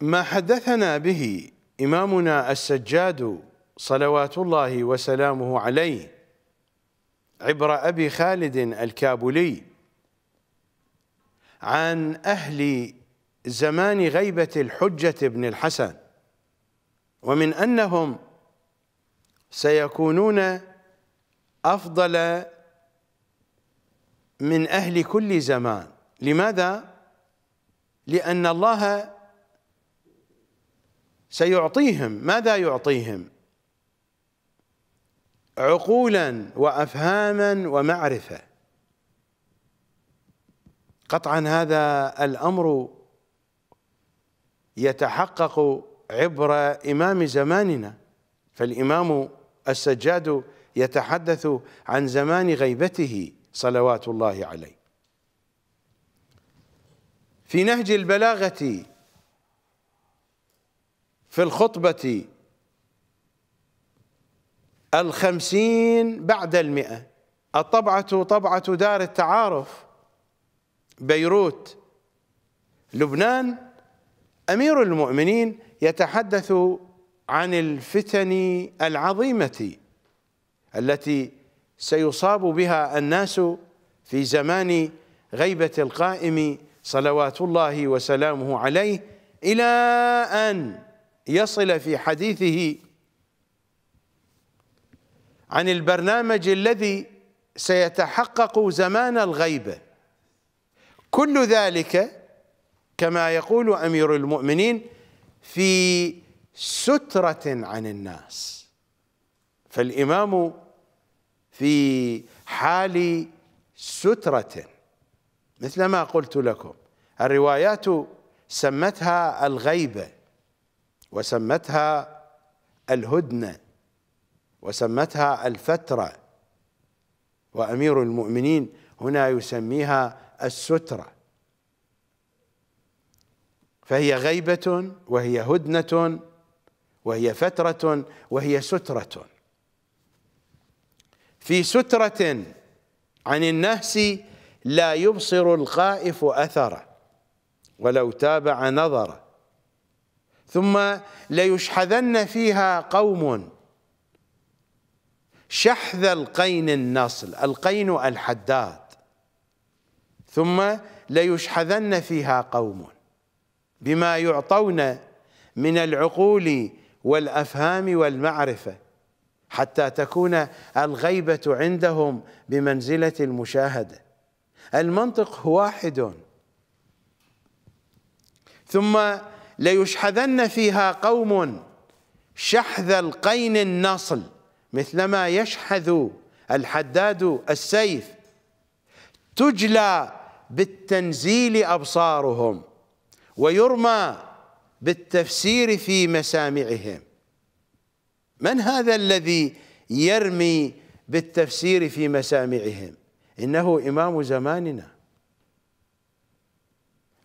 ما حدثنا به إمامنا السجاد صلوات الله وسلامه عليه عبر أبي خالد الكابولي عن أهل زمان غيبة الحجة بن الحسن ومن أنهم سيكونون أفضل من أهل كل زمان لماذا؟ لأن الله سيعطيهم ماذا يعطيهم عقولا وافهاما ومعرفه قطعا هذا الامر يتحقق عبر امام زماننا فالامام السجاد يتحدث عن زمان غيبته صلوات الله عليه في نهج البلاغه في الخطبة الخمسين بعد المئة الطبعة طبعة دار التعارف بيروت لبنان أمير المؤمنين يتحدث عن الفتن العظيمة التي سيصاب بها الناس في زمان غيبة القائم صلوات الله وسلامه عليه إلى أن يصل في حديثه عن البرنامج الذي سيتحقق زمان الغيبة كل ذلك كما يقول أمير المؤمنين في سترة عن الناس فالإمام في حال سترة مثل ما قلت لكم الروايات سمتها الغيبة وسمتها الهدنه وسمتها الفتره وامير المؤمنين هنا يسميها الستره فهي غيبه وهي هدنه وهي فتره وهي ستره في ستره عن النهس لا يبصر الخائف اثره ولو تابع نظره ثم ليشحذن فيها قوم شحذ القين النصل القين الحداد ثم ليشحذن فيها قوم بما يعطون من العقول والافهام والمعرفه حتى تكون الغيبه عندهم بمنزله المشاهده المنطق واحد ثم ليشحذن فيها قوم شحذ القين النصل مثلما يشحذ الحداد السيف تجلى بالتنزيل أبصارهم ويرمى بالتفسير في مسامعهم من هذا الذي يرمي بالتفسير في مسامعهم إنه إمام زماننا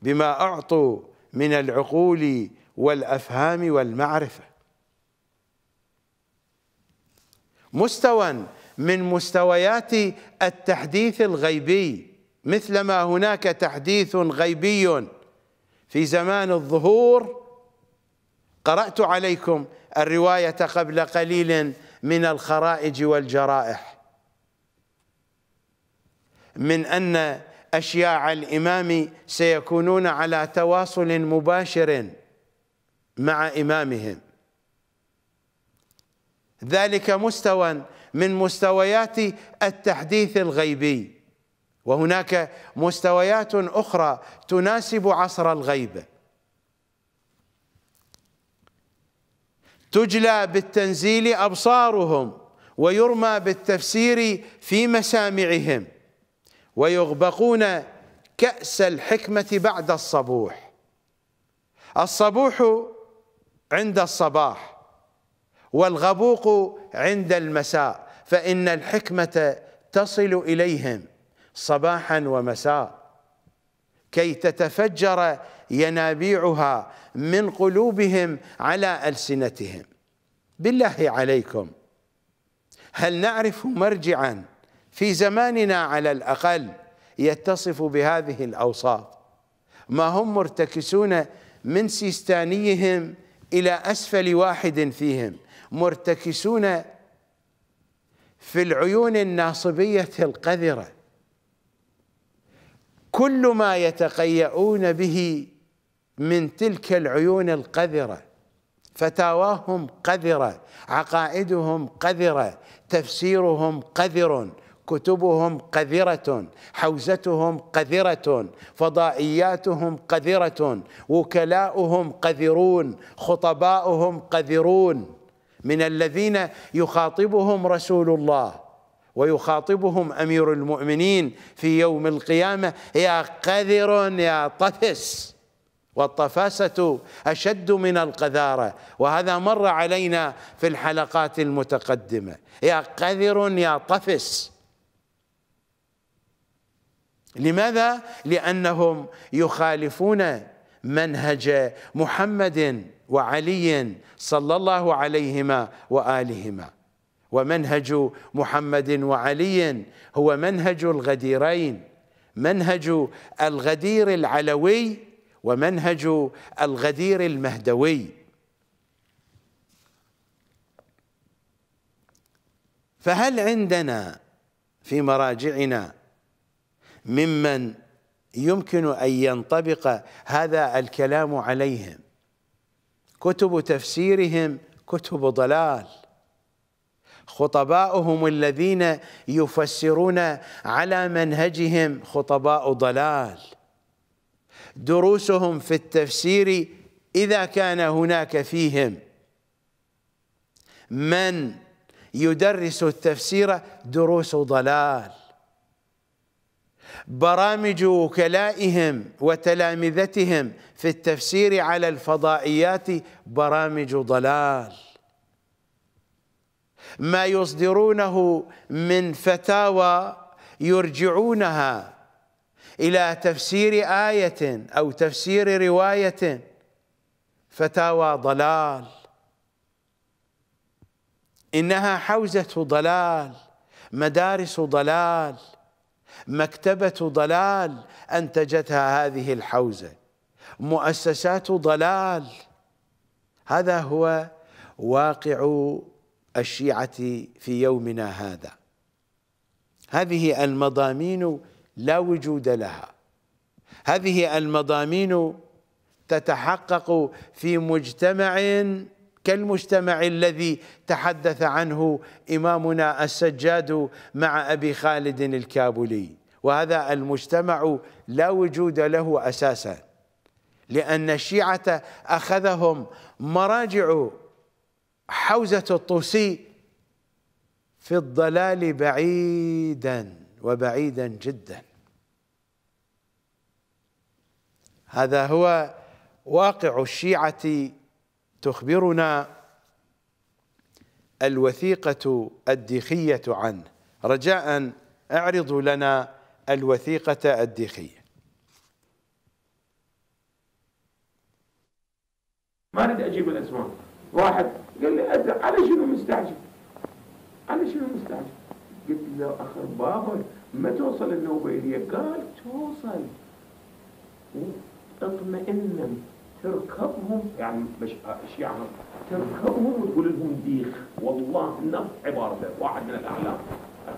بما أعطوا من العقول والافهام والمعرفه مستوى من مستويات التحديث الغيبي مثلما هناك تحديث غيبي في زمان الظهور قرات عليكم الروايه قبل قليل من الخرائج والجرائح من ان أشياع الإمام سيكونون على تواصل مباشر مع إمامهم ذلك مستوى من مستويات التحديث الغيبي وهناك مستويات أخرى تناسب عصر الغيب تجلى بالتنزيل أبصارهم ويرمى بالتفسير في مسامعهم ويغبقون كأس الحكمة بعد الصبوح الصبوح عند الصباح والغبوق عند المساء فإن الحكمة تصل إليهم صباحا ومساء كي تتفجر ينابيعها من قلوبهم على ألسنتهم بالله عليكم هل نعرف مرجعاً في زماننا على الأقل يتصف بهذه الأوصاف ما هم مرتكسون من سيستانيهم إلى أسفل واحد فيهم مرتكسون في العيون الناصبية القذرة كل ما يتقيؤون به من تلك العيون القذره فتاواهم قذره عقائدهم قذره تفسيرهم قذر كتبهم قذرة حوزتهم قذرة فضائياتهم قذرة وكلاؤهم قذرون خطباؤهم قذرون من الذين يخاطبهم رسول الله ويخاطبهم أمير المؤمنين في يوم القيامة يا قذر يا طفس والطفاسة أشد من القذارة وهذا مر علينا في الحلقات المتقدمة يا قذر يا طفس لماذا؟ لأنهم يخالفون منهج محمد وعلي صلى الله عليهما وآلهما ومنهج محمد وعلي هو منهج الغديرين منهج الغدير العلوي ومنهج الغدير المهدوي فهل عندنا في مراجعنا ممن يمكن أن ينطبق هذا الكلام عليهم كتب تفسيرهم كتب ضلال خطباؤهم الذين يفسرون على منهجهم خطباء ضلال دروسهم في التفسير إذا كان هناك فيهم من يدرس التفسير دروس ضلال برامج وكلائهم وتلامذتهم في التفسير على الفضائيات برامج ضلال ما يصدرونه من فتاوى يرجعونها إلى تفسير آية أو تفسير رواية فتاوى ضلال إنها حوزة ضلال مدارس ضلال مكتبة ضلال أنتجتها هذه الحوزة مؤسسات ضلال هذا هو واقع الشيعة في يومنا هذا هذه المضامين لا وجود لها هذه المضامين تتحقق في مجتمع كالمجتمع الذي تحدث عنه إمامنا السجاد مع أبي خالد الكابولي وهذا المجتمع لا وجود له أساسا لأن الشيعة أخذهم مراجع حوزة الطوسي في الضلال بعيدا وبعيدا جدا هذا هو واقع الشيعة تخبرنا الوثيقة الديخية عنه رجاء اعرضوا لنا الوثيقة الديخية ما اريد اجيب الاسماء واحد قال لي أدري على شنو مستعجل على شنو مستعجل قلت له اخر بابا ما توصل النوبة إليك قال توصل اطمئن تركبهم يعني مش الشيعة تركبهم وتقول لهم ديخ والله نفس عبارته واحد من الاعلام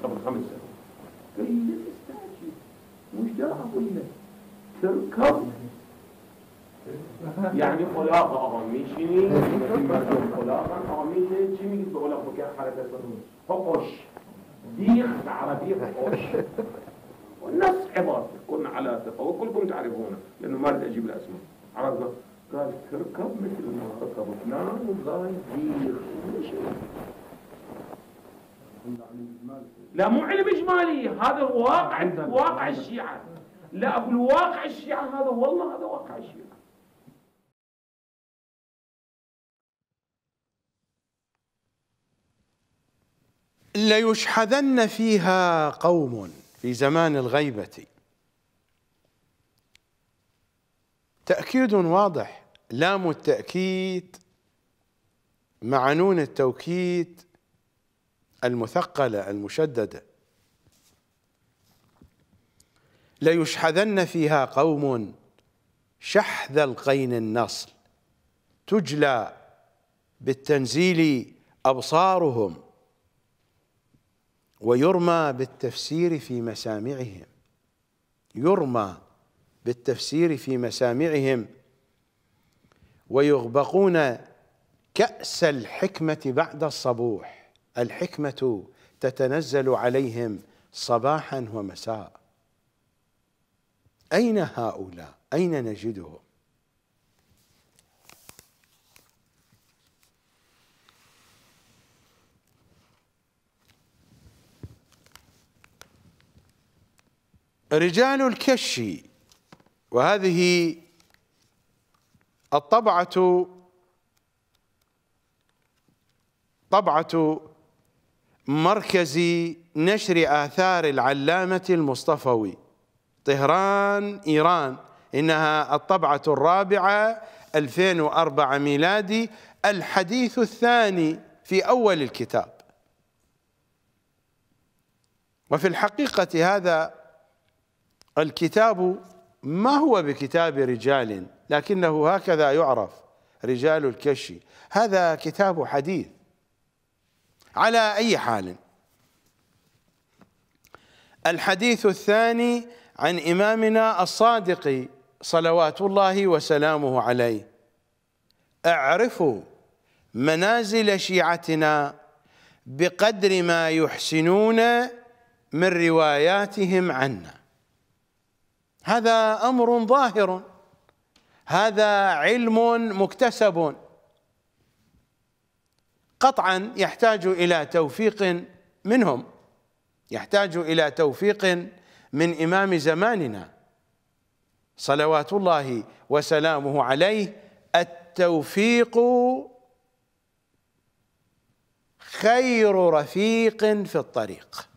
قبل خمس سنوات قال لي مش تستعجل وش اقول لك تركب يعني خلاق آمیشینی خلاقه آمیشه چی میگید به اولا خوکه حرکت بدون حقش ديخ عربي فقش والنص عبارة كنا على ثقة وكلكم تعرفونه لأنه ما أجيب الأسماء عرفنا قال تركب مثل ما ركبتنا وقال دير لا مو علم اجمالي هذا واقع واقع الشيعه لا اقول واقع الشيعه هذا والله هذا واقع الشيعه ليشحذن فيها قوم في زمان الغيبه تأكيد واضح لام التأكيد مع نون التوكيد المثقلة المشددة ليشحذن فيها قوم شحذ القين النصل تجلى بالتنزيل أبصارهم ويرمى بالتفسير في مسامعهم يرمى بالتفسير في مسامعهم ويغبقون كأس الحكمة بعد الصبوح الحكمة تتنزل عليهم صباحا ومساء أين هؤلاء؟ أين نجدهم؟ رجال الكش وهذه الطبعة طبعة مركز نشر آثار العلامة المصطفوي طهران إيران إنها الطبعة الرابعة 2004 ميلادي الحديث الثاني في أول الكتاب وفي الحقيقة هذا الكتاب ما هو بكتاب رجال لكنه هكذا يعرف رجال الكشي هذا كتاب حديث على أي حال الحديث الثاني عن إمامنا الصادق صلوات الله وسلامه عليه اعرفوا منازل شيعتنا بقدر ما يحسنون من رواياتهم عنا هذا امر ظاهر هذا علم مكتسب قطعا يحتاج الى توفيق منهم يحتاج الى توفيق من امام زماننا صلوات الله وسلامه عليه التوفيق خير رفيق في الطريق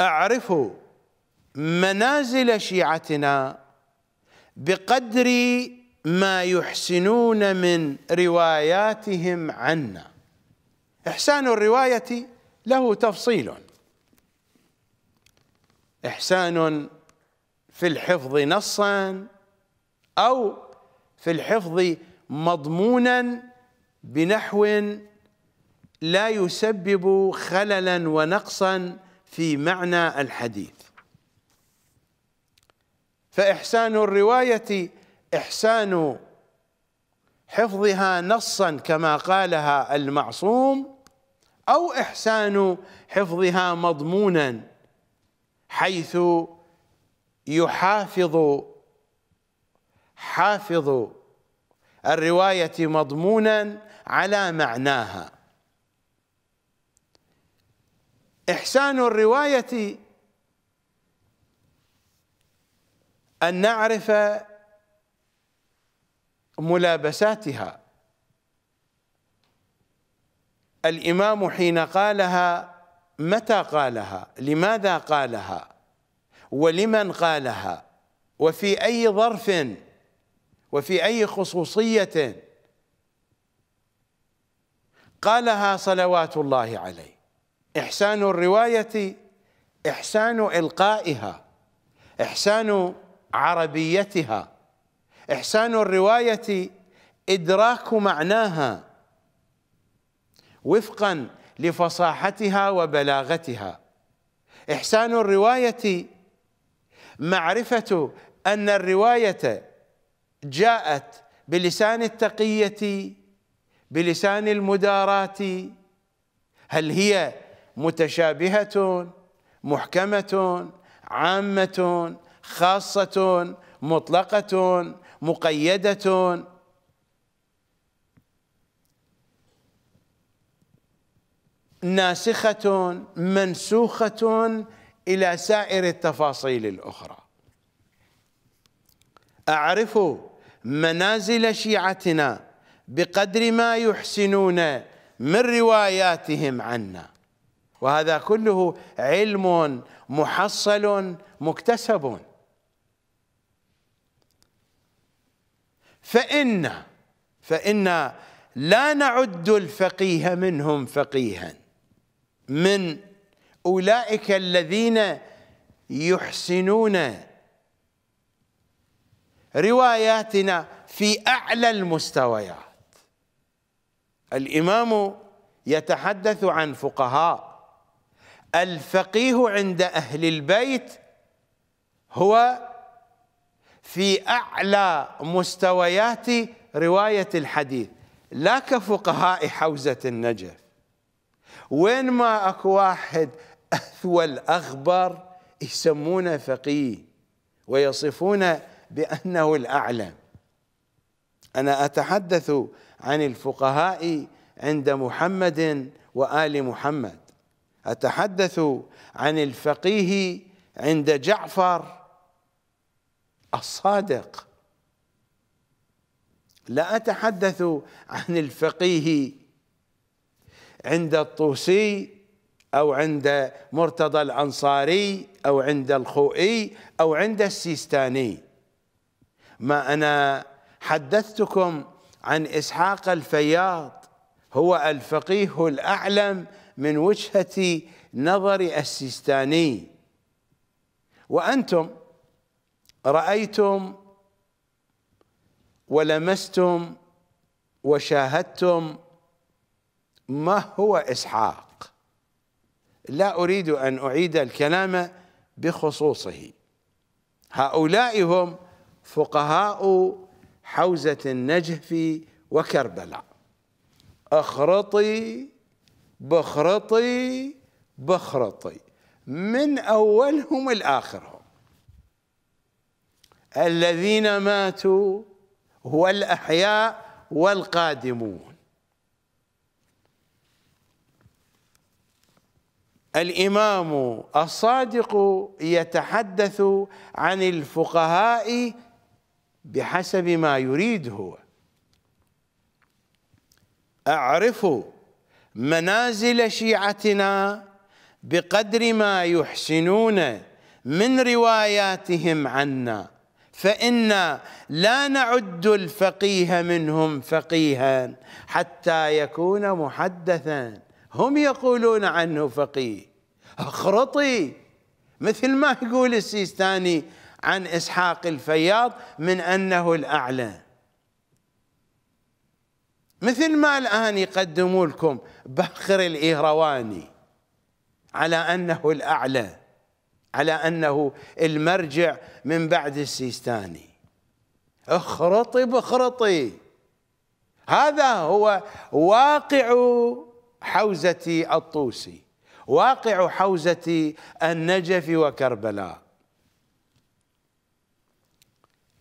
اعرف منازل شيعتنا بقدر ما يحسنون من رواياتهم عنا احسان الروايه له تفصيل احسان في الحفظ نصا او في الحفظ مضمونا بنحو لا يسبب خللا ونقصا في معنى الحديث فإحسان الرواية إحسان حفظها نصا كما قالها المعصوم أو إحسان حفظها مضمونا حيث يحافظ حافظ الرواية مضمونا على معناها إحسان الرواية أن نعرف ملابساتها الإمام حين قالها متى قالها لماذا قالها ولمن قالها وفي أي ظرف وفي أي خصوصية قالها صلوات الله عليه إحسان الرواية إحسان إلقائها إحسان عربيتها إحسان الرواية إدراك معناها وفقا لفصاحتها وبلاغتها إحسان الرواية معرفة أن الرواية جاءت بلسان التقية بلسان المداراة هل هي متشابهة محكمة عامة خاصة مطلقة مقيدة ناسخة منسوخة إلى سائر التفاصيل الأخرى أعرف منازل شيعتنا بقدر ما يحسنون من رواياتهم عنا وهذا كله علم محصل مكتسب فإن فإن لا نعد الفقيه منهم فقيها من أولئك الذين يحسنون رواياتنا في أعلى المستويات الإمام يتحدث عن فقهاء الفقيه عند أهل البيت هو في أعلى مستويات رواية الحديث لا كفقهاء حوزة النجف وين ما أكو واحد أثول أغبر يسمونه فقيه ويصفونه بأنه الأعلى أنا أتحدث عن الفقهاء عند محمد وآل محمد أتحدث عن الفقيه عند جعفر الصادق لا أتحدث عن الفقيه عند الطوسي أو عند مرتضى الأنصاري أو عند الخوئي أو عند السيستاني ما أنا حدثتكم عن إسحاق الفياض هو الفقيه الأعلم من وجهة نظر السيستاني وأنتم رأيتم ولمستم وشاهدتم ما هو إسحاق لا أريد أن أعيد الكلام بخصوصه هؤلاء هم فقهاء حوزة النجف وكربلاء اخرطي بخرطي بخرطي من أولهم الآخرهم الذين ماتوا والأحياء والقادمون الإمام الصادق يتحدث عن الفقهاء بحسب ما يريد هو أعرفوا منازل شيعتنا بقدر ما يحسنون من رواياتهم عنا فإنا لا نعد الفقيه منهم فقيها حتى يكون محدثا هم يقولون عنه فقيه اخرطي مثل ما يقول السيستاني عن إسحاق الفياض من أنه الأعلى مثل ما الآن يقدموا لكم باخر الإيرواني على أنه الأعلى على أنه المرجع من بعد السيستاني اخرطي بخرطي هذا هو واقع حوزة الطوسي واقع حوزة النجف وكربلاء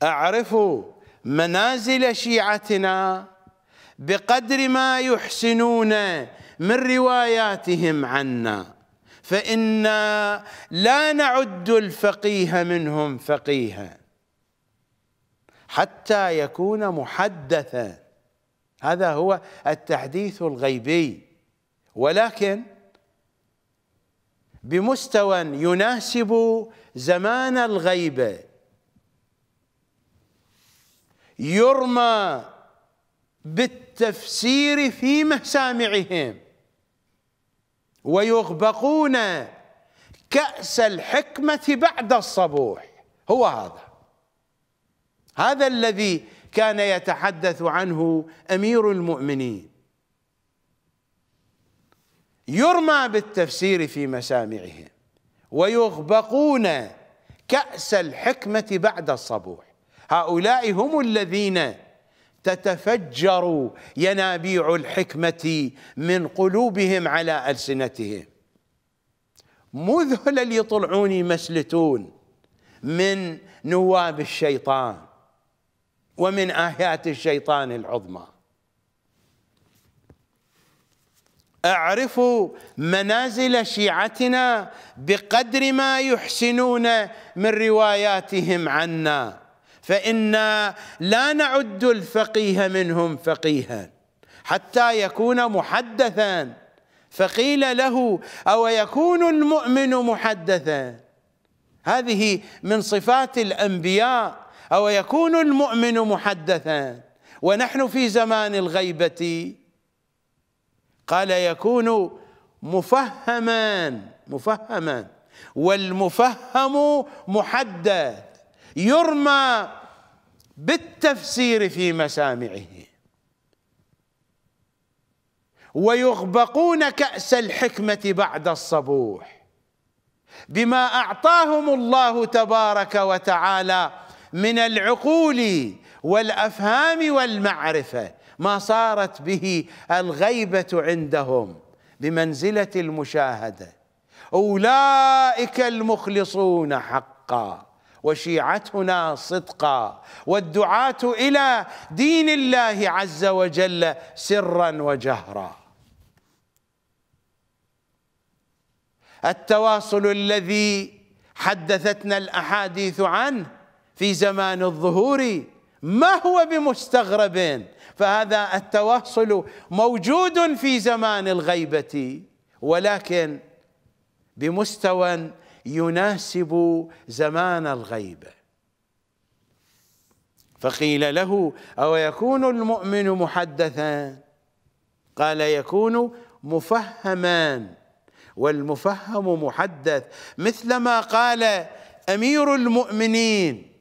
أعرفوا منازل شيعتنا بقدر ما يحسنون من رواياتهم عنا فإنا لا نعد الفقيه منهم فقيها حتى يكون محدثا هذا هو التحديث الغيبي ولكن بمستوى يناسب زمان الغيبه يرمى بالتحديث التفسير في مسامعهم ويغبقون كأس الحكمة بعد الصبوح هو هذا هذا الذي كان يتحدث عنه أمير المؤمنين يرمى بالتفسير في مسامعهم ويغبقون كأس الحكمة بعد الصبوح هؤلاء هم الذين تتفجر ينابيع الحكمة من قلوبهم على ألسنتهم مو اللي يطلعون يمسلتون من نواب الشيطان ومن آيات الشيطان العظمى اعرفوا منازل شيعتنا بقدر ما يحسنون من رواياتهم عنا فإنا لا نعد الفقيه منهم فقيها حتى يكون محدثا فقيل له أو يكون المؤمن محدثا هذه من صفات الأنبياء أو يكون المؤمن محدثا ونحن في زمان الغيبة قال يكون مفهما مفهما والمفهم محدث يرمى بالتفسير في مسامعه ويغبقون كأس الحكمة بعد الصبوح بما أعطاهم الله تبارك وتعالى من العقول والأفهام والمعرفة ما صارت به الغيبة عندهم بمنزلة المشاهدة أولئك المخلصون حقاً وشيعتنا صدقا والدعاة إلى دين الله عز وجل سرا وجهرا التواصل الذي حدثتنا الأحاديث عنه في زمان الظهور ما هو بمستغرب فهذا التواصل موجود في زمان الغيبة ولكن بمستوى يناسب زمان الغيبه فقيل له او يكون المؤمن محدثا قال يكون مفهما والمفهم محدث مثلما قال امير المؤمنين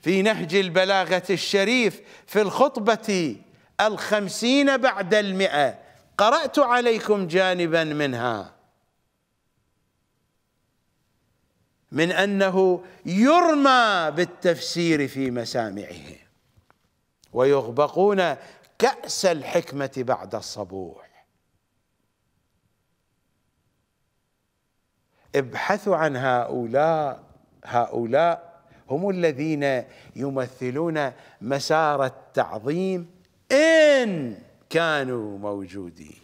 في نهج البلاغه الشريف في الخطبه الخمسين بعد المئه قرات عليكم جانبا منها من انه يرمى بالتفسير في مسامعه ويغبقون كأس الحكمة بعد الصبوح ابحثوا عن هؤلاء هؤلاء هم الذين يمثلون مسار التعظيم إن كانوا موجودين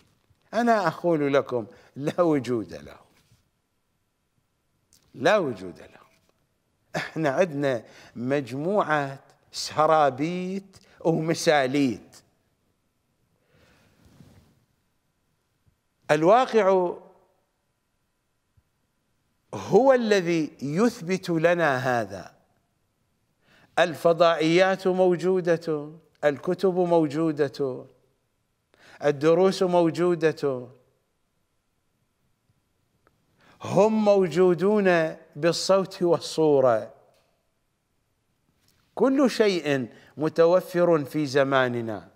أنا أقول لكم لا وجود لهم لا وجود لهم احنا عندنا مجموعة سرابيت ومساليت الواقع هو الذي يثبت لنا هذا الفضائيات موجودة الكتب موجودة الدروس موجوده هم موجودون بالصوت والصوره كل شيء متوفر في زماننا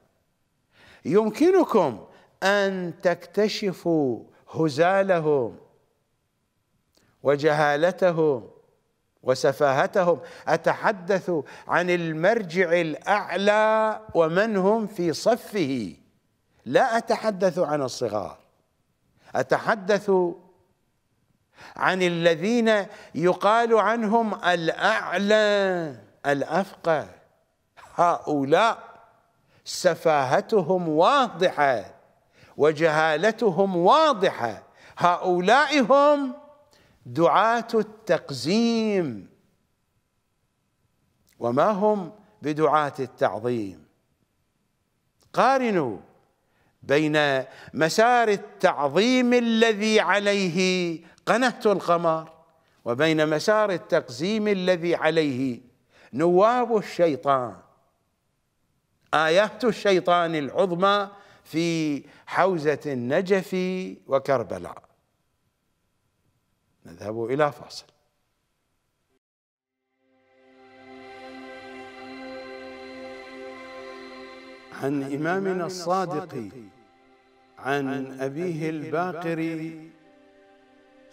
يمكنكم ان تكتشفوا هزالهم وجهالتهم وسفاهتهم اتحدث عن المرجع الاعلى ومن هم في صفه لا اتحدث عن الصغار اتحدث عن الذين يقال عنهم الأعلى الأفقى هؤلاء سفاهتهم واضحة وجهالتهم واضحة هؤلاء هم دعاة التقزيم وما هم بدعاة التعظيم قارنوا بين مسار التعظيم الذي عليه قناة القمر وبين مسار التقزيم الذي عليه نواب الشيطان آيات الشيطان العظمى في حوزة النجف وكربلاء نذهب إلى فاصل عن إمامنا الصادق عن أبيه الباقر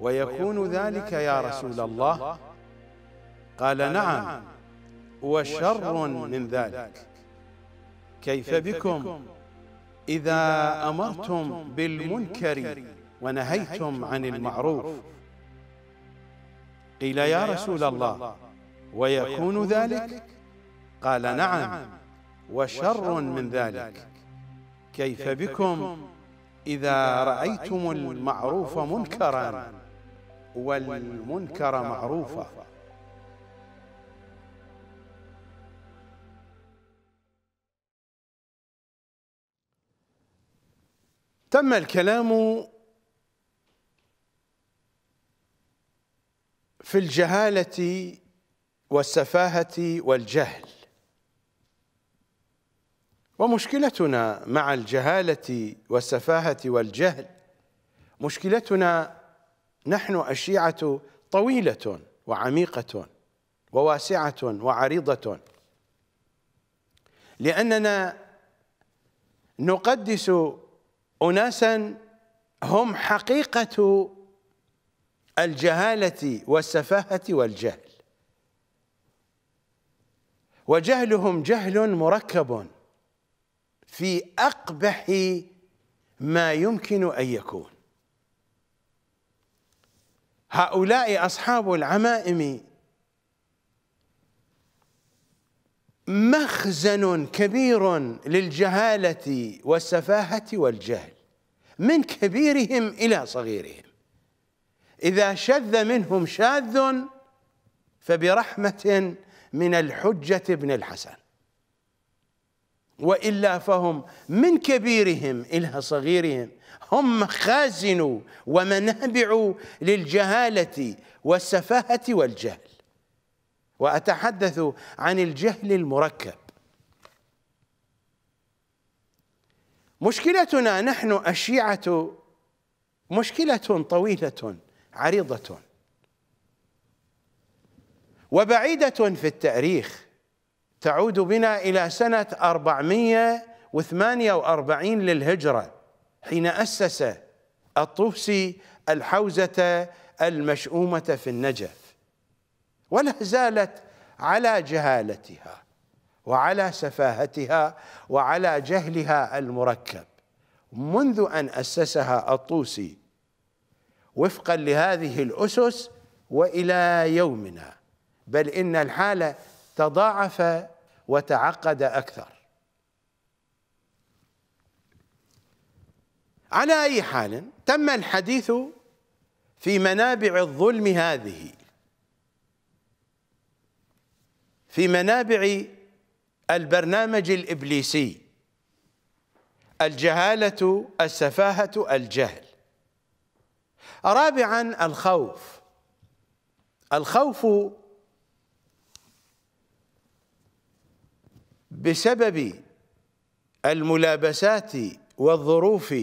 ويكون ذلك يا رسول الله قال نعم, نعم. وشر من ذلك كيف بكم إذا أمرتم بالمنكر ونهيتم عن المعروف قيل يا رسول الله ويكون ذلك قال نعم, نعم. وشر من ذلك كيف بكم إذا رأيتم المعروف منكرا والمنكر معروفا تم الكلام في الجهاله والسفاهه والجهل ومشكلتنا مع الجهاله والسفاهه والجهل مشكلتنا نحن الشيعة طويلة وعميقة وواسعة وعريضة لأننا نقدس أناسا هم حقيقة الجهالة والسفاهة والجهل وجهلهم جهل مركب في أقبح ما يمكن أن يكون هؤلاء أصحاب العمائم مخزن كبير للجهالة والسفاهة والجهل من كبيرهم إلى صغيرهم إذا شذ منهم شاذ فبرحمة من الحجة بن الحسن وإلا فهم من كبيرهم إلى صغيرهم هم خازن ومنابع للجهالة والسفاهة والجهل وأتحدث عن الجهل المركب مشكلتنا نحن الشيعة مشكلة طويلة عريضة وبعيدة في التاريخ تعود بنا إلى سنة 448 للهجرة حين أسس الطوسي الحوزة المشؤومة في النجف ولا زالت على جهالتها وعلى سفاهتها وعلى جهلها المركب منذ أن أسسها الطوسي وفقا لهذه الأسس وإلى يومنا بل إن الحالة تضاعف وتعقد أكثر على أي حال تم الحديث في منابع الظلم هذه في منابع البرنامج الإبليسي الجهالة السفاهة الجهل رابعا الخوف الخوف بسبب الملابسات والظروف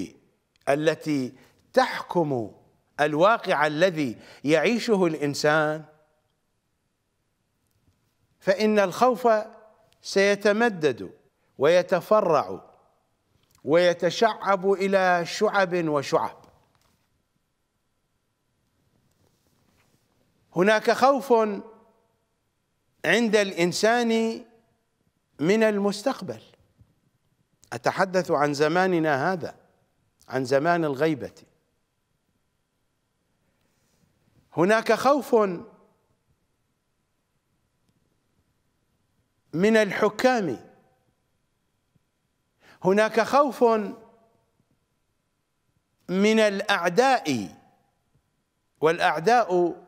التي تحكم الواقع الذي يعيشه الانسان فان الخوف سيتمدد ويتفرع ويتشعب الى شعب وشعب هناك خوف عند الانسان من المستقبل اتحدث عن زماننا هذا عن زمان الغيبة هناك خوف من الحكام هناك خوف من الأعداء والأعداء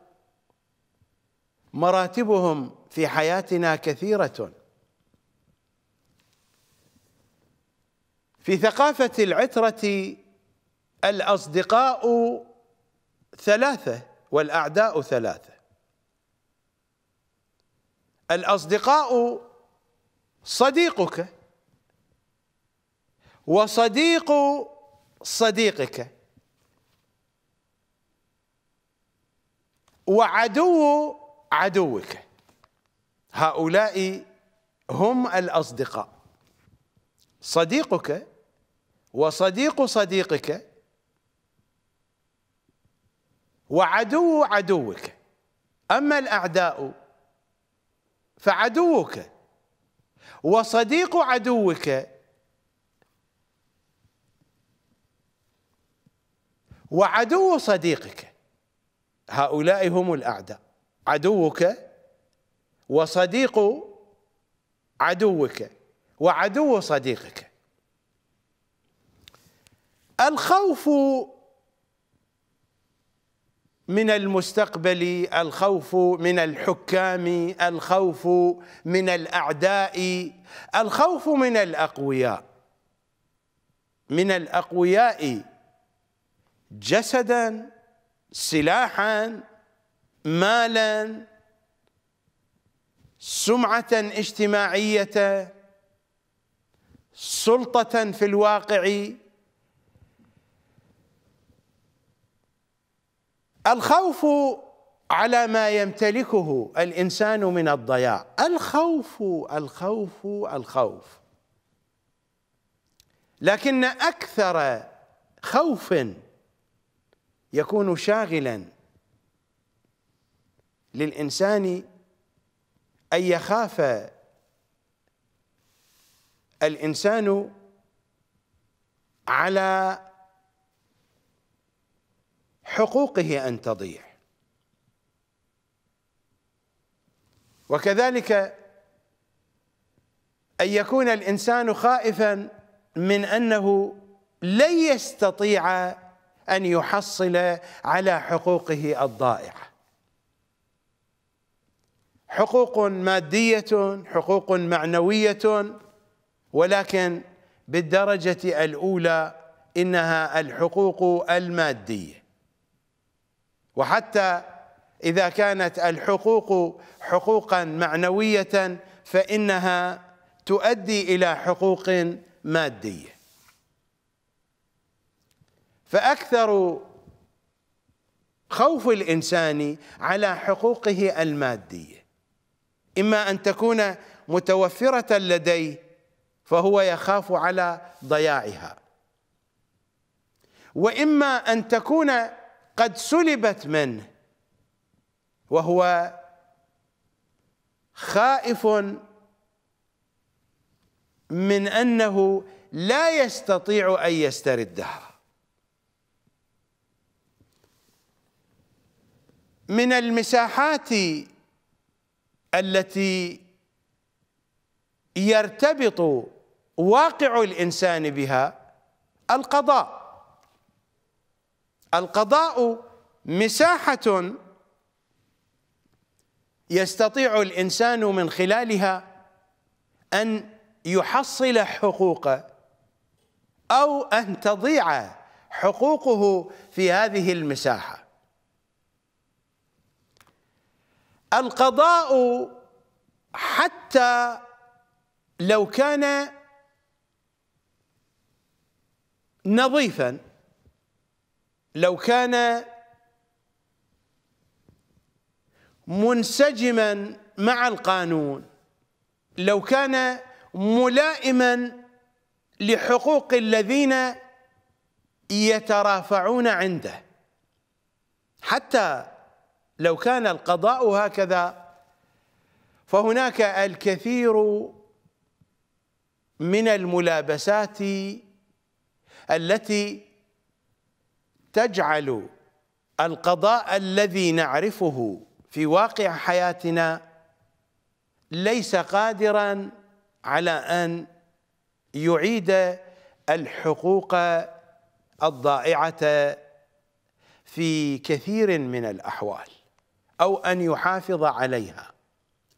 مراتبهم في حياتنا كثيرة في ثقافة العترة الأصدقاء ثلاثة والأعداء ثلاثة الأصدقاء صديقك وصديق صديقك وعدو عدوك هؤلاء هم الأصدقاء صديقك وصديق صديقك وعدو عدوك أما الأعداء فعدوك وصديق عدوك وعدو صديقك هؤلاء هم الأعداء عدوك وصديق عدوك وعدو صديقك الخوف من المستقبل الخوف من الحكام الخوف من الاعداء الخوف من الاقوياء من الاقوياء جسدا سلاحا مالا سمعه اجتماعيه سلطه في الواقع الخوف على ما يمتلكه الانسان من الضياع الخوف الخوف الخوف لكن اكثر خوف يكون شاغلا للانسان ان يخاف الانسان على حقوقه أن تضيع وكذلك أن يكون الإنسان خائفا من أنه لن يستطيع أن يحصل على حقوقه الضائعة حقوق مادية حقوق معنوية ولكن بالدرجة الأولى إنها الحقوق المادية وحتى إذا كانت الحقوق حقوقا معنوية فإنها تؤدي إلى حقوق مادية فأكثر خوف الإنسان على حقوقه المادية إما أن تكون متوفرة لديه فهو يخاف على ضياعها وإما أن تكون قد سلبت منه وهو خائف من انه لا يستطيع ان يستردها من المساحات التي يرتبط واقع الانسان بها القضاء القضاء مساحة يستطيع الإنسان من خلالها أن يحصل حقوقه أو أن تضيع حقوقه في هذه المساحة القضاء حتى لو كان نظيفا لو كان منسجما مع القانون لو كان ملائما لحقوق الذين يترافعون عنده حتى لو كان القضاء هكذا فهناك الكثير من الملابسات التي تجعل القضاء الذي نعرفه في واقع حياتنا ليس قادرا على ان يعيد الحقوق الضائعه في كثير من الاحوال او ان يحافظ عليها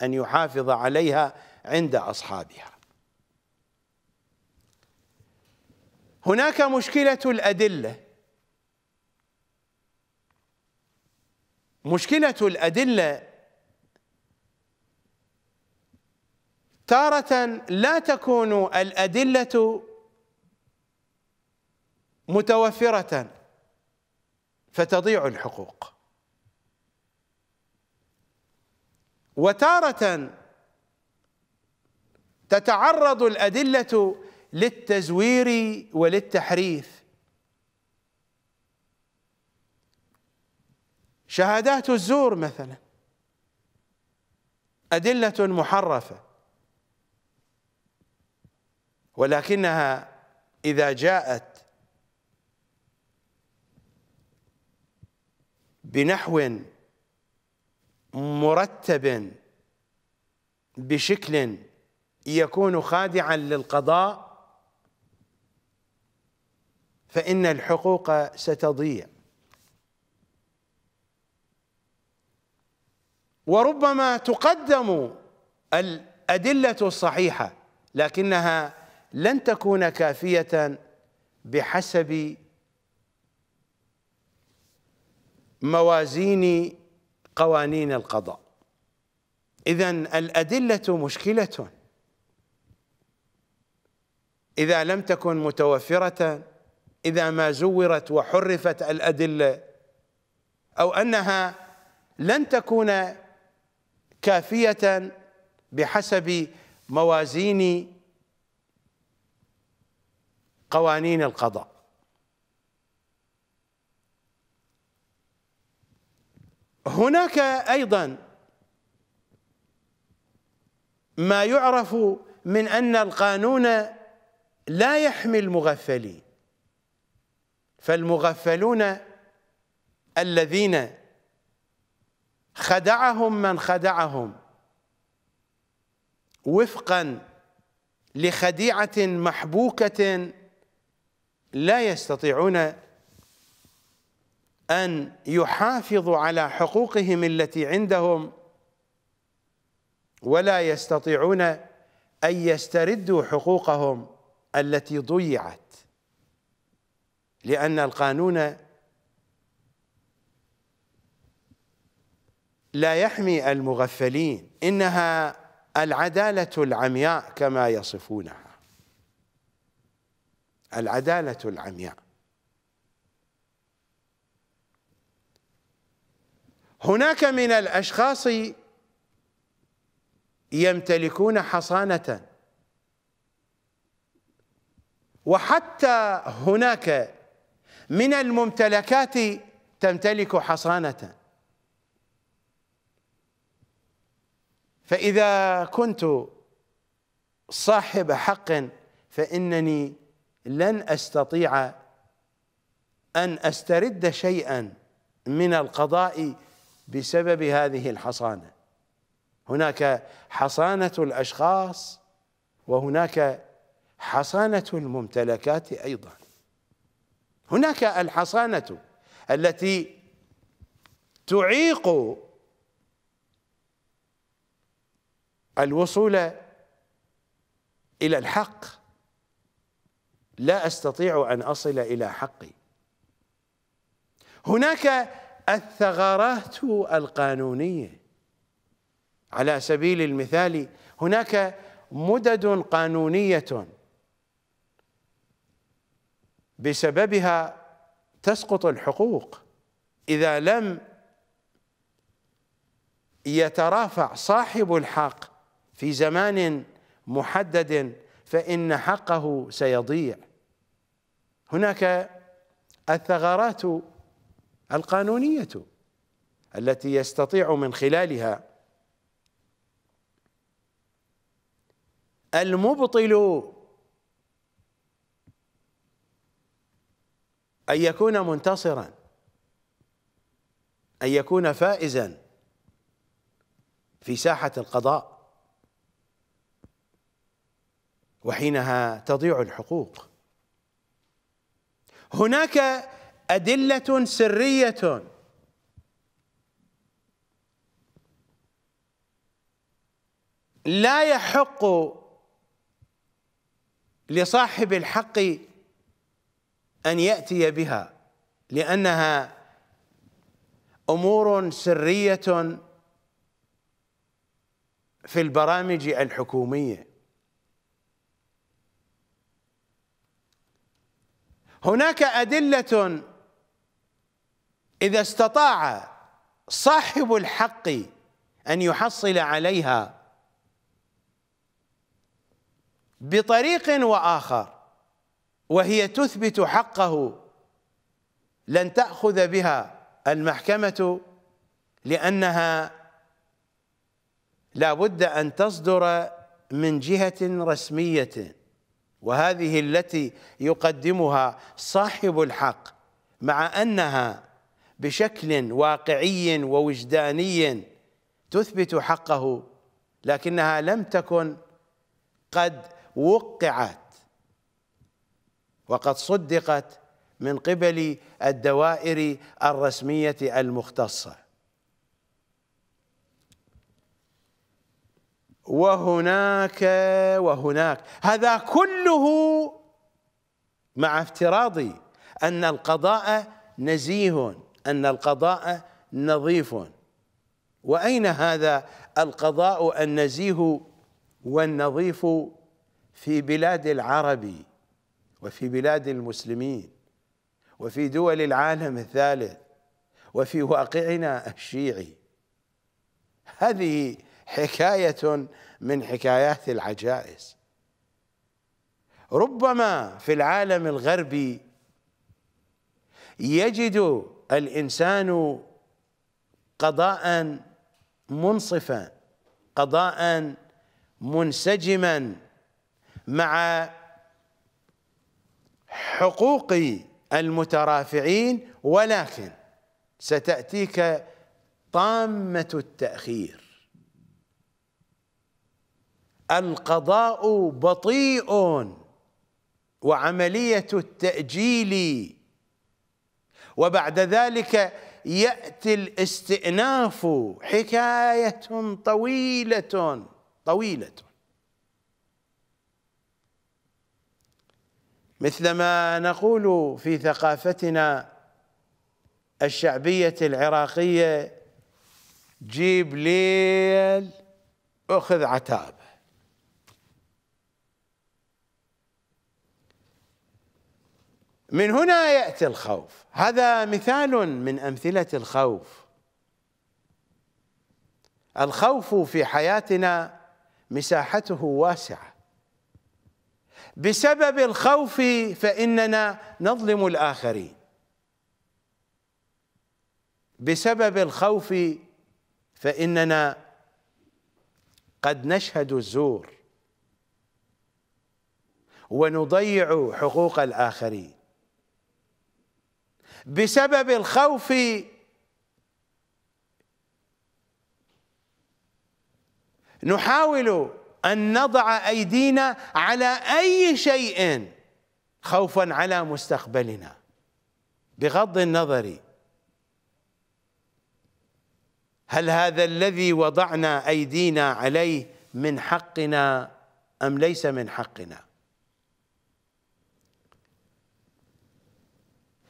ان يحافظ عليها عند اصحابها هناك مشكله الادله مشكلة الأدلة تارة لا تكون الأدلة متوفرة فتضيع الحقوق وتارة تتعرض الأدلة للتزوير وللتحريف شهادات الزور مثلا أدلة محرفة ولكنها إذا جاءت بنحو مرتب بشكل يكون خادعا للقضاء فإن الحقوق ستضيع وربما تقدم الأدلة الصحيحة لكنها لن تكون كافية بحسب موازين قوانين القضاء إذا الأدلة مشكلة إذا لم تكن متوفرة إذا ما زورت وحرفت الأدلة أو أنها لن تكون كافية بحسب موازين قوانين القضاء هناك أيضا ما يعرف من أن القانون لا يحمي المغفلين فالمغفلون الذين خدعهم من خدعهم وفقا لخديعة محبوكة لا يستطيعون أن يحافظوا على حقوقهم التي عندهم ولا يستطيعون أن يستردوا حقوقهم التي ضيعت لأن القانون لا يحمي المغفلين إنها العدالة العمياء كما يصفونها العدالة العمياء هناك من الأشخاص يمتلكون حصانة وحتى هناك من الممتلكات تمتلك حصانة فإذا كنت صاحب حق فإنني لن أستطيع أن أسترد شيئا من القضاء بسبب هذه الحصانة هناك حصانة الأشخاص وهناك حصانة الممتلكات أيضا هناك الحصانة التي تعيق الوصول إلى الحق لا أستطيع أن أصل إلى حقي هناك الثغرات القانونية على سبيل المثال هناك مدد قانونية بسببها تسقط الحقوق إذا لم يترافع صاحب الحق في زمان محدد فإن حقه سيضيع هناك الثغرات القانونية التي يستطيع من خلالها المبطل أن يكون منتصرا أن يكون فائزا في ساحة القضاء وحينها تضيع الحقوق هناك أدلة سرية لا يحق لصاحب الحق أن يأتي بها لأنها أمور سرية في البرامج الحكوميه هناك أدلة إذا استطاع صاحب الحق أن يحصل عليها بطريق وآخر وهي تثبت حقه لن تأخذ بها المحكمة لأنها لا بد أن تصدر من جهة رسمية وهذه التي يقدمها صاحب الحق مع أنها بشكل واقعي ووجداني تثبت حقه لكنها لم تكن قد وقعت وقد صدقت من قبل الدوائر الرسمية المختصة وهناك وهناك هذا كله مع افتراضي أن القضاء نزيه أن القضاء نظيف وأين هذا القضاء النزيه والنظيف في بلاد العرب وفي بلاد المسلمين وفي دول العالم الثالث وفي واقعنا الشيعي هذه حكاية من حكايات العجائز ربما في العالم الغربي يجد الإنسان قضاء منصفا قضاء منسجما مع حقوق المترافعين ولكن ستأتيك طامة التأخير القضاء بطيء وعملية التأجيل وبعد ذلك يأتي الاستئناف حكاية طويلة طويلة مثلما نقول في ثقافتنا الشعبية العراقية جيب ليل أخذ عتاب من هنا ياتي الخوف هذا مثال من امثله الخوف الخوف في حياتنا مساحته واسعه بسبب الخوف فاننا نظلم الاخرين بسبب الخوف فاننا قد نشهد الزور ونضيع حقوق الاخرين بسبب الخوف نحاول ان نضع ايدينا على اي شيء خوفا على مستقبلنا بغض النظر هل هذا الذي وضعنا ايدينا عليه من حقنا ام ليس من حقنا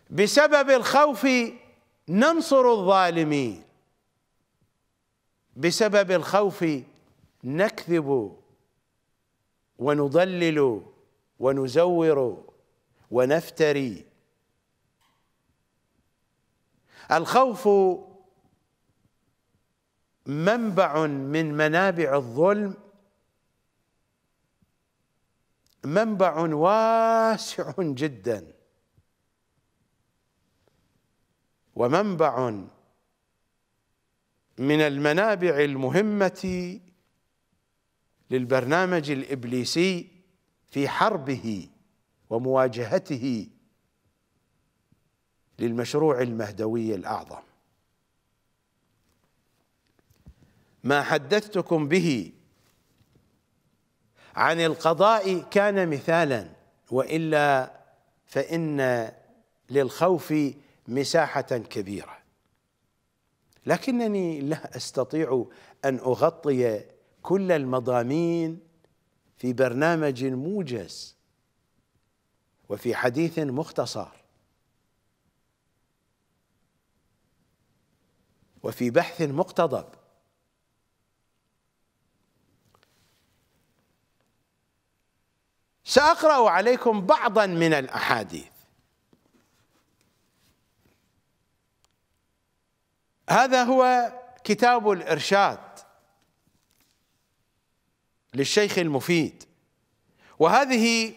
بسبب الخوف ننصر الظالمين بسبب الخوف نكذب ونضلل ونزور ونفتري الخوف منبع من منابع الظلم منبع واسع جداً ومنبع من المنابع المهمة للبرنامج الإبليسي في حربه ومواجهته للمشروع المهدوي الأعظم ما حدثتكم به عن القضاء كان مثالا وإلا فإن للخوف مساحة كبيرة لكنني لا أستطيع أن أغطي كل المضامين في برنامج موجز وفي حديث مختصر وفي بحث مقتضب ساقرا عليكم بعضا من الاحاديث هذا هو كتاب الإرشاد للشيخ المفيد وهذه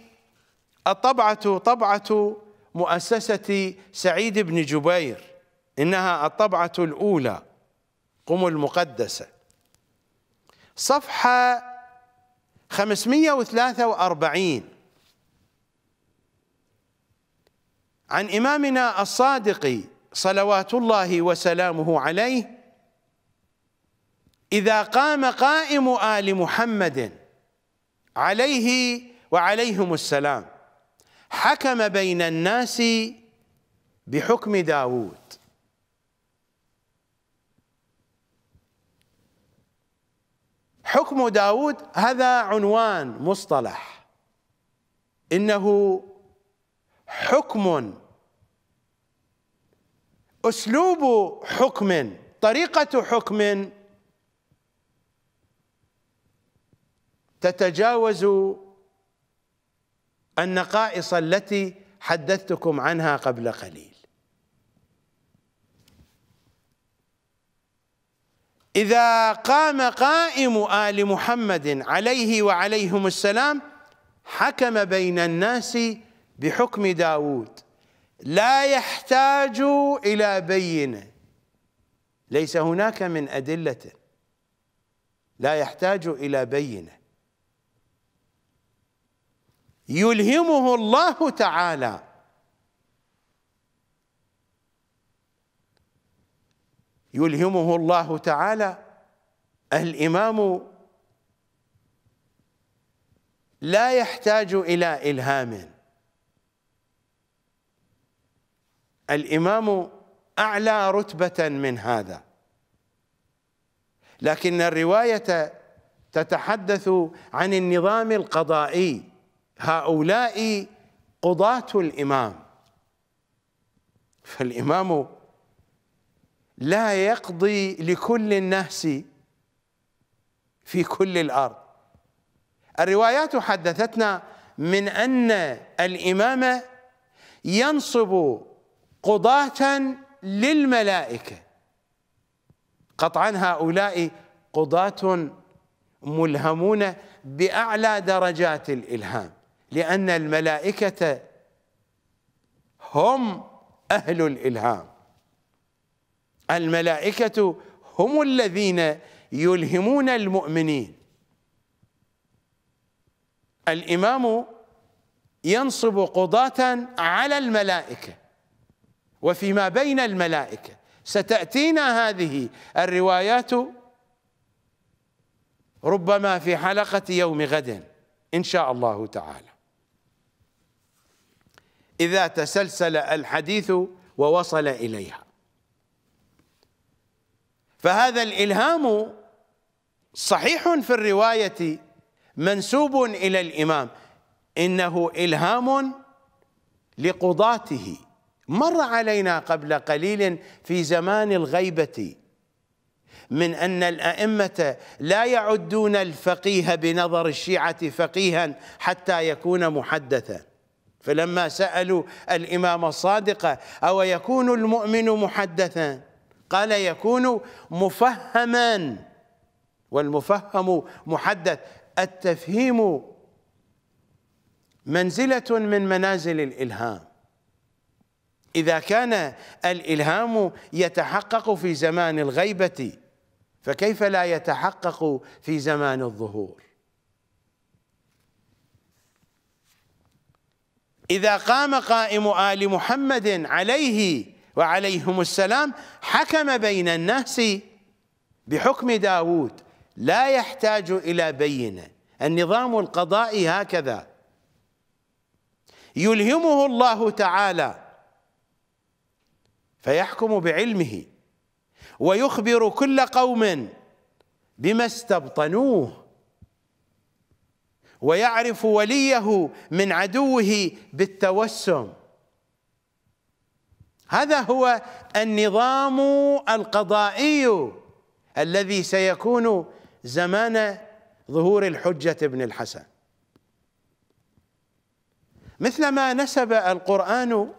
الطبعة طبعة مؤسسة سعيد بن جبير إنها الطبعة الأولى قم المقدسة صفحة 543 عن إمامنا الصادق صلوات الله وسلامه عليه إذا قام قائم آل محمد عليه وعليهم السلام حكم بين الناس بحكم داوود حكم داود هذا عنوان مصطلح إنه حكم اسلوب حكم طريقه حكم تتجاوز النقائص التي حدثتكم عنها قبل قليل اذا قام قائم ال محمد عليه وعليهم السلام حكم بين الناس بحكم داوود لا يحتاج إلى بينة ليس هناك من أدلته لا يحتاج إلى بينة يلهمه الله تعالى يلهمه الله تعالى الإمام لا يحتاج إلى إلهام الإمام أعلى رتبة من هذا لكن الرواية تتحدث عن النظام القضائي هؤلاء قضاة الإمام فالإمام لا يقضي لكل الناس في كل الأرض الروايات حدثتنا من أن الإمام ينصب قضاة للملائكة قطعا هؤلاء قضاة ملهمون بأعلى درجات الإلهام لأن الملائكة هم أهل الإلهام الملائكة هم الذين يلهمون المؤمنين الإمام ينصب قضاة على الملائكة وفيما بين الملائكة ستأتينا هذه الروايات ربما في حلقة يوم غد إن شاء الله تعالى إذا تسلسل الحديث ووصل إليها فهذا الإلهام صحيح في الرواية منسوب إلى الإمام إنه إلهام لقضاته مر علينا قبل قليل في زمان الغيبة من أن الأئمة لا يعدون الفقيه بنظر الشيعة فقيها حتى يكون محدثا فلما سألوا الإمام الصادق أو يكون المؤمن محدثا قال يكون مفهما والمفهم محدث التفهيم منزلة من منازل الإلهام إذا كان الإلهام يتحقق في زمان الغيبة فكيف لا يتحقق في زمان الظهور إذا قام قائم آل محمد عليه وعليهم السلام حكم بين الناس بحكم داود لا يحتاج إلى بينة النظام القضائي هكذا يلهمه الله تعالى فيحكم بعلمه ويخبر كل قوم بما استبطنوه ويعرف وليه من عدوه بالتوسم هذا هو النظام القضائي الذي سيكون زمان ظهور الحجة ابن الحسن مثلما نسب القرآن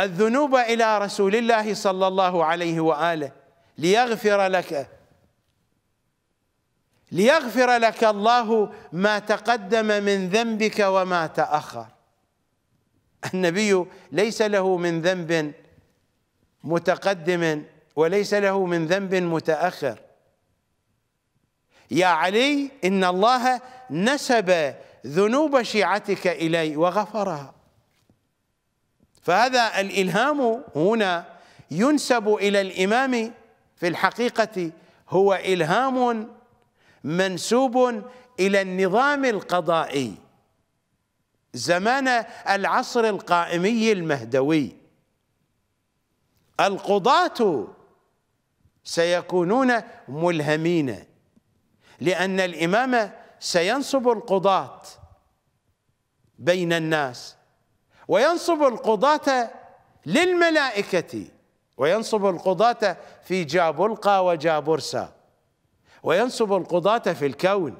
الذنوب إلى رسول الله صلى الله عليه وآله ليغفر لك ليغفر لك الله ما تقدم من ذنبك وما تأخر النبي ليس له من ذنب متقدم وليس له من ذنب متأخر يا علي إن الله نسب ذنوب شيعتك إلي وغفرها فهذا الالهام هنا ينسب الى الامام في الحقيقه هو الهام منسوب الى النظام القضائي زمان العصر القائمي المهدوي القضاة سيكونون ملهمين لأن الإمام سينصب القضاة بين الناس وينصب القضاة للملائكة وينصب القضاة في جابلقا وجابرسى وينصب القضاة في الكون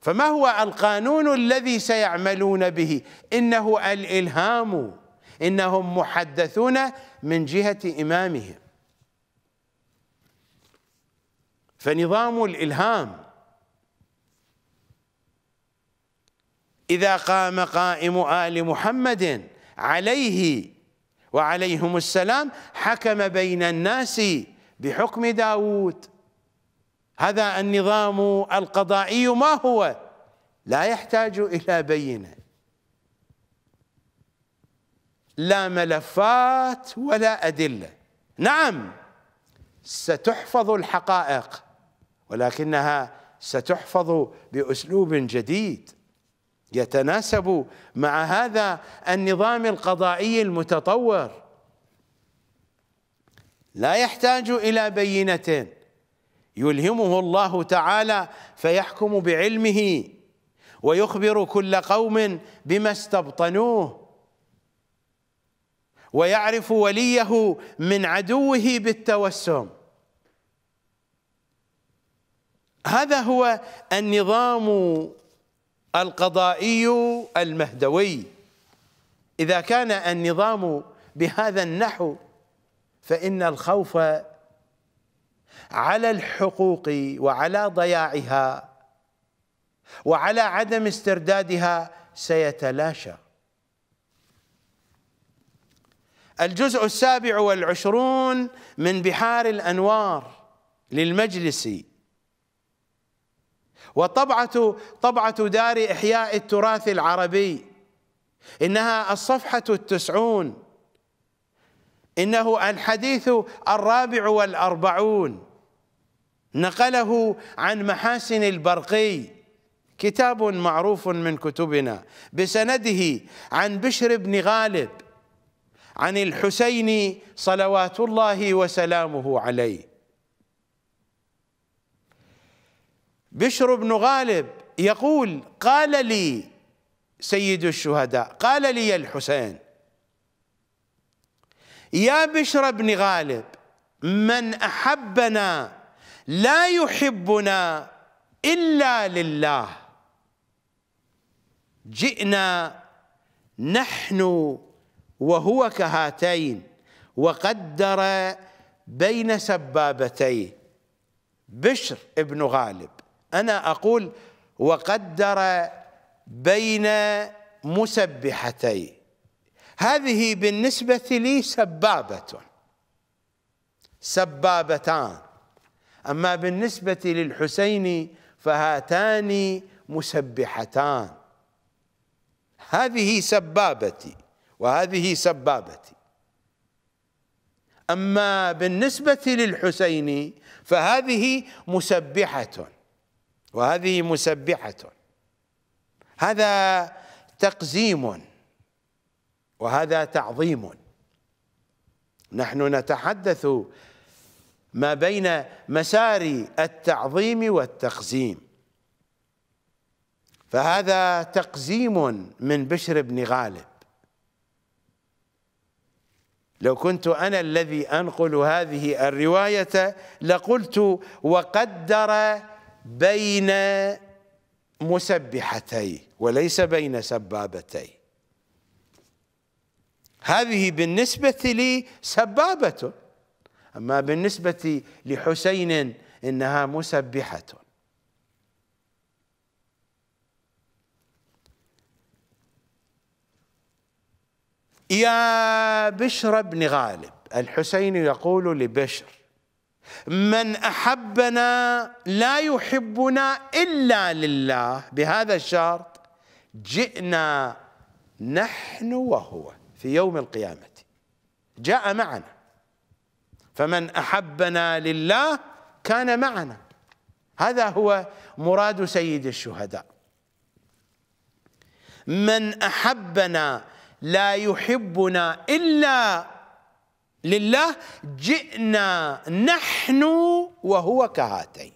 فما هو القانون الذي سيعملون به إنه الإلهام إنهم محدثون من جهة إمامهم فنظام الإلهام إذا قام قائم آل محمد عليه وعليهم السلام حكم بين الناس بحكم داود هذا النظام القضائي ما هو لا يحتاج إلى بينة لا ملفات ولا أدلة نعم ستحفظ الحقائق ولكنها ستحفظ بأسلوب جديد يتناسب مع هذا النظام القضائي المتطور لا يحتاج الى بينه يلهمه الله تعالى فيحكم بعلمه ويخبر كل قوم بما استبطنوه ويعرف وليه من عدوه بالتوسم هذا هو النظام القضائي المهدوي إذا كان النظام بهذا النحو فإن الخوف على الحقوق وعلى ضياعها وعلى عدم استردادها سيتلاشى الجزء السابع والعشرون من بحار الأنوار للمجلس وطبعة طبعة دار إحياء التراث العربي إنها الصفحة التسعون إنه الحديث الرابع والأربعون نقله عن محاسن البرقي كتاب معروف من كتبنا بسنده عن بشر بن غالب عن الحسين صلوات الله وسلامه عليه بشر بن غالب يقول قال لي سيد الشهداء قال لي الحسين يا بشر بن غالب من احبنا لا يحبنا الا لله جئنا نحن وهو كهاتين وقدر بين سبابتين بشر بن غالب أنا أقول وقدر بين مسبحتي هذه بالنسبة لي سبابة سبابتان أما بالنسبة للحسين فهاتان مسبحتان هذه سبابتي وهذه سبابتي أما بالنسبة للحسين فهذه مسبحة وهذه مسبحة هذا تقزيم وهذا تعظيم نحن نتحدث ما بين مسار التعظيم والتقزيم فهذا تقزيم من بشر بن غالب لو كنت أنا الذي أنقل هذه الرواية لقلت وقدر بين مسبحتي وليس بين سبابتي هذه بالنسبة لي سبابة أما بالنسبة لحسين إنها مسبحة يا بشر بن غالب الحسين يقول لبشر من احبنا لا يحبنا الا لله بهذا الشرط جئنا نحن وهو في يوم القيامه جاء معنا فمن احبنا لله كان معنا هذا هو مراد سيد الشهداء من احبنا لا يحبنا الا لله جئنا نحن وهو كهاتين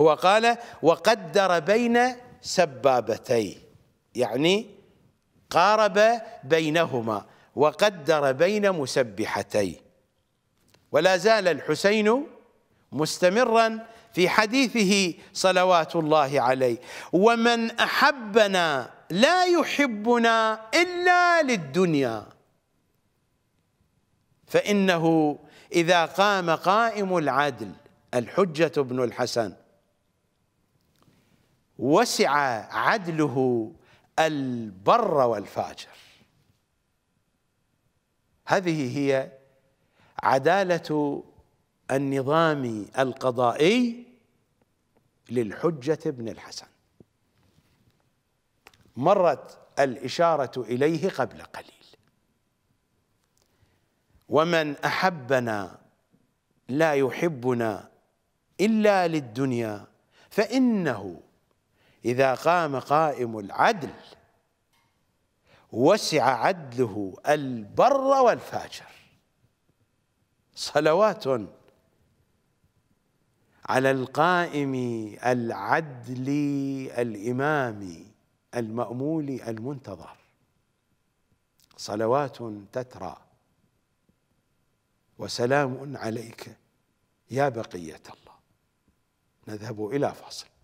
هو قال وقدر بين سبابتي يعني قارب بينهما وقدر بين مسبحتي ولا زال الحسين مستمرا في حديثه صلوات الله عليه ومن احبنا لا يحبنا الا للدنيا فإنه إذا قام قائم العدل الحجة بن الحسن وسع عدله البر والفاجر هذه هي عدالة النظام القضائي للحجة بن الحسن مرت الإشارة إليه قبل قليل ومن أحبنا لا يحبنا إلا للدنيا فإنه إذا قام قائم العدل وسع عدله البر والفاجر صلوات على القائم العدل الإمام المأمول المنتظر صلوات تترى وسلام عليك يا بقية الله نذهب إلى فاصل